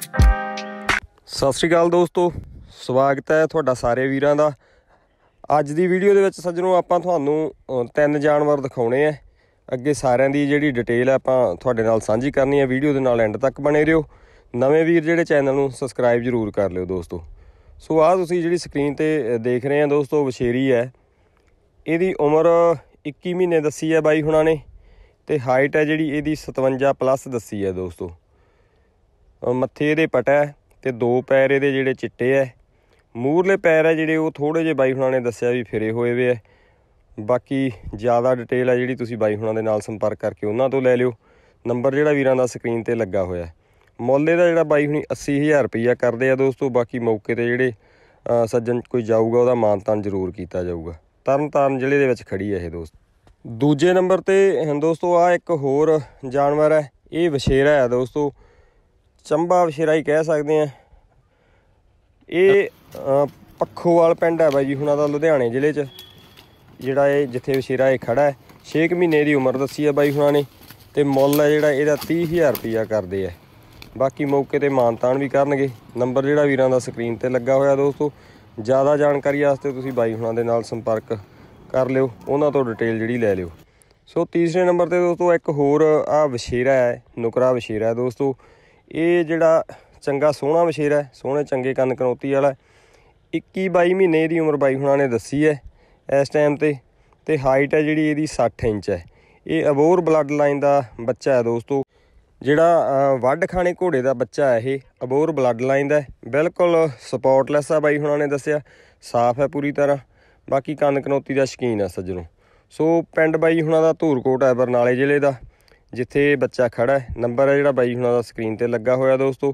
ਸਤਿ ਸ਼੍ਰੀ ਅਕਾਲ ਦੋਸਤੋ ਸਵਾਗਤ ਹੈ ਤੁਹਾਡਾ ਸਾਰੇ ਵੀਰਾਂ ਦਾ ਅੱਜ ਦੀ ਵੀਡੀਓ ਦੇ ਵਿੱਚ ਸੱਜਣੋ ਆਪਾਂ ਤੁਹਾਨੂੰ ਤਿੰਨ ਜਾਨਵਰ ਦਿਖਾਉਣੇ ਆ ਅੱਗੇ ਸਾਰਿਆਂ ਦੀ ਜਿਹੜੀ ਡਿਟੇਲ ਆਪਾਂ ਤੁਹਾਡੇ ਨਾਲ ਸਾਂਝੀ ਕਰਨੀ ਹੈ ਵੀਡੀਓ ਦੇ ਨਾਲ ਐਂਡ ਤੱਕ ਬਣੇ ਰਹੋ ਨਵੇਂ ਵੀਰ ਜਿਹੜੇ ਚੈਨਲ ਨੂੰ ਸਬਸਕ੍ਰਾਈਬ ਜ਼ਰੂਰ ਕਰ ਲਿਓ ਦੋਸਤੋ ਸੋ ਆਹ ਤੁਸੀਂ ਜਿਹੜੀ ਸਕਰੀਨ ਤੇ ਦੇਖ ਰਹੇ ਆ ਦੋਸਤੋ ਵਛੇਰੀ ਹੈ ਇਹਦੀ ਉਮਰ 21 ਮਹੀਨੇ ਦੱਸੀ ਹੈ ਬਾਈ ਹੁਣਾਂ ਨੇ ਤੇ ਹਾਈਟ ਹੈ ਜਿਹੜੀ ਇਹਦੀ 57 ਪਲੱਸ ਦੱਸੀ ਹੈ ਦੋਸਤੋ ਮੱਥੇ ਦੇ ਪਟਾ ਤੇ ਦੋ ਪੈਰ ਇਹਦੇ ਜਿਹੜੇ ਚਿੱਟੇ ਐ ਮੂਰਲੇ ਪੈਰ ਐ ਜਿਹੜੇ ਉਹ ਥੋੜੇ ਜੇ ਬਾਈ ਹੁਣਾਂ ਨੇ ਦੱਸਿਆ ਵੀ ਫਿਰੇ ਹੋਏ ਵੇ ਐ ਬਾਕੀ ਜ਼ਿਆਦਾ ਡਿਟੇਲ ਐ ਜਿਹੜੀ ਤੁਸੀਂ ਬਾਈ ਹੁਣਾਂ ਦੇ ਨਾਲ ਸੰਪਰਕ ਕਰਕੇ ਉਹਨਾਂ ਤੋਂ ਲੈ ਲਿਓ ਨੰਬਰ ਜਿਹੜਾ ਵੀਰਾਂ ਦਾ ਸਕਰੀਨ ਤੇ ਲੱਗਾ ਹੋਇਆ ਮੁੱਲੇ ਦਾ ਜਿਹੜਾ ਬਾਈ ਹੁਣੀ 80000 ਰੁਪਈਆ ਕਰਦੇ ਆ ਦੋਸਤੋ ਬਾਕੀ ਮੌਕੇ ਤੇ ਜਿਹੜੇ ਸੱਜਣ ਕੋਈ ਜਾਊਗਾ ਉਹਦਾ ਮਾਨਤਾਨ ਜ਼ਰੂਰ ਕੀਤਾ ਜਾਊਗਾ ਤਰਨਤਾਰਨ ਜ਼ਿਲ੍ਹੇ ਦੇ ਵਿੱਚ ਖੜੀ ਹੈ ਇਹ ਦੋਸਤ ਦੂਜੇ ਨੰਬਰ ਤੇ ਦੋਸਤੋ ਆ ਇੱਕ ਹੋਰ ਜਾਨਵਰ ਹੈ ਇਹ ਵਛੇਰਾ ਹੈ ਦੋਸਤੋ ਚੰਬਾ ਵਸ਼ੇਰਾ ਹੀ ਕਹਿ ਸਕਦੇ ਆ ਇਹ ਪੱਖੋਵਾਲ ਪਿੰਡ ਹੈ ਬਾਈ ਜੀ ਹੁਣਾਂ ਦਾ ਲੁਧਿਆਣੇ ਜ਼ਿਲ੍ਹੇ 'ਚ ਜਿਹੜਾ ਇਹ ਜਿੱਥੇ ਵਸ਼ੇਰਾ ਇਹ ਖੜਾ ਹੈ 6 ਮਹੀਨੇ ਦੀ ਉਮਰ ਦੱਸੀ ਹੈ ਬਾਈ ਹੁਣਾਂ ਨੇ ਤੇ ਮੁੱਲ ਹੈ ਜਿਹੜਾ ਇਹਦਾ 30000 ਰੁਪਇਆ ਕਰਦੇ ਆ ਬਾਕੀ ਮੌਕੇ ਤੇ ਮਾਨਤਾਨ ਵੀ ਕਰਨਗੇ ਨੰਬਰ ਜਿਹੜਾ ਵੀਰਾਂ ਦਾ ਸਕਰੀਨ ਤੇ ਲੱਗਾ ਹੋਇਆ ਦੋਸਤੋ ਜ਼ਿਆਦਾ ਜਾਣਕਾਰੀ ਵਾਸਤੇ ਤੁਸੀਂ ਬਾਈ ਹੁਣਾਂ ਦੇ ਨਾਲ ਸੰਪਰਕ ਕਰ ਲਿਓ ਉਹਨਾਂ ਤੋਂ ਡਿਟੇਲ ਜਿਹੜੀ ਲੈ ਲਿਓ ਸੋ ਤੀਸਰੇ ਨੰਬਰ ਤੇ ਦੋਸਤੋ ਇੱਕ ਹੋਰ ਆ ਵਸ਼ੇਰਾ ਹੈ ਨੁਕਰਾ ਵਸ਼ੇਰਾ ਹੈ ਦੋਸਤੋ ਇਹ ਜਿਹੜਾ ਚੰਗਾ ਸੋਹਣਾ ਮਸ਼ੇਰ ਹੈ ਸੋਹਣੇ ਚੰਗੇ ਕੰਨ ਕਰੋਤੀ ਵਾਲਾ 21 22 ਮਹੀਨੇ ਦੀ ਉਮਰ ਬਾਈ ਹੁਣਾਂ ਨੇ ਦੱਸੀ ਹੈ ਇਸ ਟਾਈਮ ਤੇ ਤੇ ਹਾਈਟ ਹੈ ਜਿਹੜੀ ਇਹਦੀ 60 ਇੰਚ ਹੈ ਇਹ ਅਬੋਰ ਬਲੱਡ ਲਾਈਨ ਦਾ ਬੱਚਾ ਹੈ ਦੋਸਤੋ ਜਿਹੜਾ ਵੱਡ ਖਾਣੇ ਘੋੜੇ ਦਾ ਬੱਚਾ ਹੈ ਇਹ ਅਬੋਰ ਬਲੱਡ ਲਾਈਨ ਦਾ ਬਿਲਕੁਲ ਸਪੋਰਟਲੈਸ ਆ ਬਾਈ ਹੁਣਾਂ ਨੇ ਦੱਸਿਆ ਸਾਫ਼ ਹੈ ਪੂਰੀ ਤਰ੍ਹਾਂ ਬਾਕੀ ਕੰਨ ਕਨੋਤੀ ਦਾ ਸ਼ਕੀਨ ਆ ਸੱਜਣੋ ਸੋ ਪਿੰਡ ਬਾਈ ਹੁਣਾਂ ਦਾ ਧੂਰਕੋਟ ਹੈ ਬਰਨਾਲੇ ਜ਼ਿਲ੍ਹੇ ਦਾ ਜਿੱਥੇ ਬੱਚਾ ਖੜਾ ਹੈ ਨੰਬਰ ਹੈ ਜਿਹੜਾ ਬਾਈ ਹੁਣਾ ਦਾ ਸਕਰੀਨ ਤੇ ਲੱਗਾ ਹੋਇਆ ਦੋਸਤੋ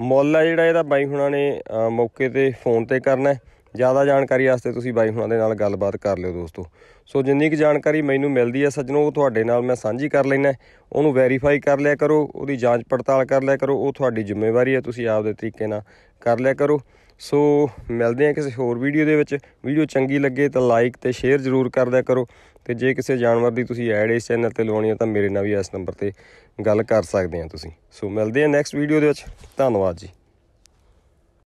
ਮੁੱਲ ਹੈ ਜਿਹੜਾ ਇਹਦਾ ਬਾਈ ਹੁਣਾ ਨੇ ਮੌਕੇ ਤੇ ਫੋਨ ਤੇ ਕਰਨਾ ਹੈ ਜ਼ਿਆਦਾ ਜਾਣਕਾਰੀ ਵਾਸਤੇ ਤੁਸੀਂ ਬਾਈ ਹੁਣਾ ਦੇ ਨਾਲ ਗੱਲਬਾਤ ਕਰ ਲਿਓ ਦੋਸਤੋ ਸੋ ਜਿੰਨੀ ਕੁ ਜਾਣਕਾਰੀ ਮੈਨੂੰ ਮਿਲਦੀ ਹੈ ਸੱਜਣੋ ਉਹ ਤੁਹਾਡੇ ਨਾਲ ਮੈਂ ਸਾਂਝੀ ਕਰ ਲੈਣਾ ਉਹਨੂੰ ਵੈਰੀਫਾਈ ਕਰ ਲਿਆ ਕਰੋ ਉਹਦੀ ਜਾਂਚ ਪੜਤਾਲ ਕਰ ਲਿਆ ਕਰੋ ਉਹ ਤੁਹਾਡੀ ਜ਼ਿੰਮੇਵਾਰੀ ਹੈ ਤੁਸੀਂ ਆਪਦੇ ਤਰੀਕੇ ਨਾਲ ਕਰ ਲਿਆ ਕਰੋ ਸੋ ਮਿਲਦੇ ਆ ਕਿਸੇ ਹੋਰ ਵੀਡੀਓ ਦੇ ਵਿੱਚ ਵੀਡੀਓ ਚੰਗੀ ਲੱਗੇ ਤਾਂ ਲਾਈਕ ਤੇ ਸ਼ੇਅਰ ਜ਼ਰੂਰ ਕਰਦਿਆ ਕਰੋ ਤੇ ਜੇ ਕਿਸੇ ਜਾਨਵਰ ਦੀ ਤੁਸੀਂ ਐਡ ਇਸ ਚੈਨਲ ਤੇ ਲਵਾਉਣੀ ਹੈ ਤਾਂ ਮੇਰੇ ਨਾਲ ਵੀ ਇਸ ਨੰਬਰ ਤੇ ਗੱਲ ਕਰ ਸਕਦੇ ਆ ਤੁਸੀਂ ਸੋ ਮਿਲਦੇ ਆ ਨੈਕਸਟ ਵੀਡੀਓ ਦੇ ਵਿੱਚ ਧੰਨਵਾਦ ਜੀ